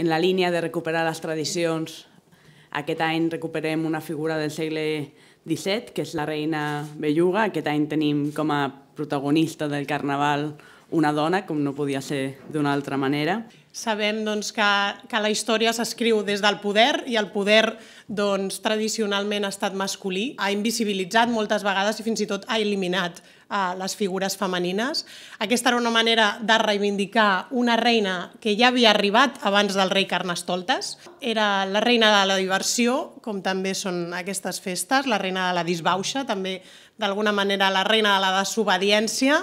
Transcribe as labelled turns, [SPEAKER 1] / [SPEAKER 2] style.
[SPEAKER 1] en la línia de recuperar les tradicions. Aquest any recuperem una figura del segle XVII, que és la reina Belluga. Aquest any tenim com a protagonista del Carnaval una dona, com no podia ser d'una altra manera. Sabem doncs, que,
[SPEAKER 2] que la història s'escriu des del poder i el poder doncs, tradicionalment ha estat masculí. Ha invisibilitzat moltes vegades i fins i tot ha eliminat eh, les figures femenines. Aquesta era una manera de reivindicar una reina que ja havia arribat abans del rei Carnestoltes. Era la reina de la diversió, com també són aquestes festes, la reina de la disbauxa, també d'alguna manera la reina de la desobediència.